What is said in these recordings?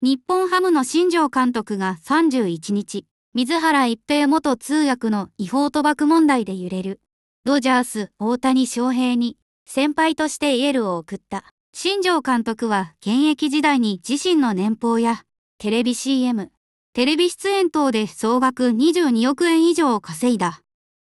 日本ハムの新庄監督が31日、水原一平元通訳の違法賭博問題で揺れる。ドジャース大谷翔平に先輩としてイエルを送った。新庄監督は現役時代に自身の年俸やテレビ CM、テレビ出演等で総額22億円以上を稼いだ。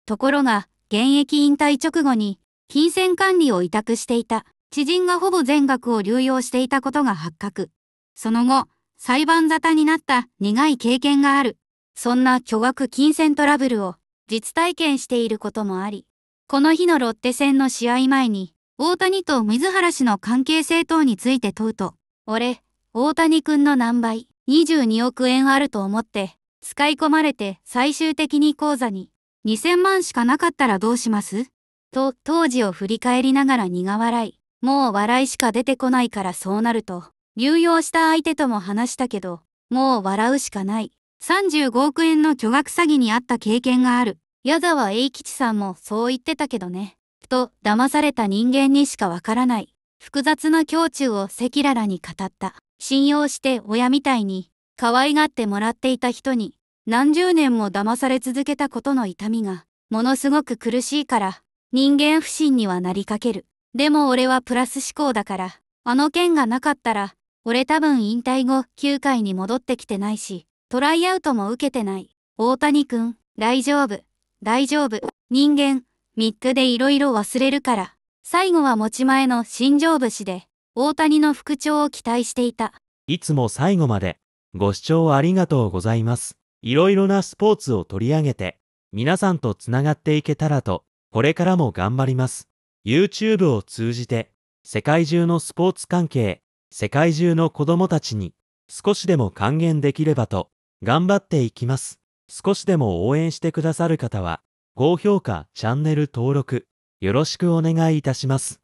ところが、現役引退直後に金銭管理を委託していた知人がほぼ全額を流用していたことが発覚。その後、裁判沙汰になった苦い経験がある。そんな巨額金銭トラブルを実体験していることもあり、この日のロッテ戦の試合前に、大谷と水原氏の関係性等について問うと、俺、大谷くんの何倍、22億円あると思って、使い込まれて最終的に口座に2000万しかなかったらどうしますと当時を振り返りながら苦笑い。もう笑いしか出てこないからそうなると、流用した相手とも話したけど、もう笑うしかない。35億円の巨額詐欺にあった経験がある。矢沢栄吉さんもそう言ってたけどね。と、騙された人間にしかわからない。複雑な胸中を赤裸々に語った。信用して親みたいに、可愛がってもらっていた人に、何十年も騙され続けたことの痛みが、ものすごく苦しいから、人間不信にはなりかける。でも俺はプラス思考だから、あの件がなかったら、俺多分引退後、9回に戻ってきてないし、トライアウトも受けてない。大谷くん、大丈夫、大丈夫。人間、3日で色々忘れるから。最後は持ち前の新庄節で、大谷の復調を期待していた。いつも最後まで、ご視聴ありがとうございます。色々なスポーツを取り上げて、皆さんとつながっていけたらと、これからも頑張ります。YouTube を通じて、世界中のスポーツ関係、世界中の子供たちに少しでも還元できればと頑張っていきます。少しでも応援してくださる方は高評価、チャンネル登録よろしくお願いいたします。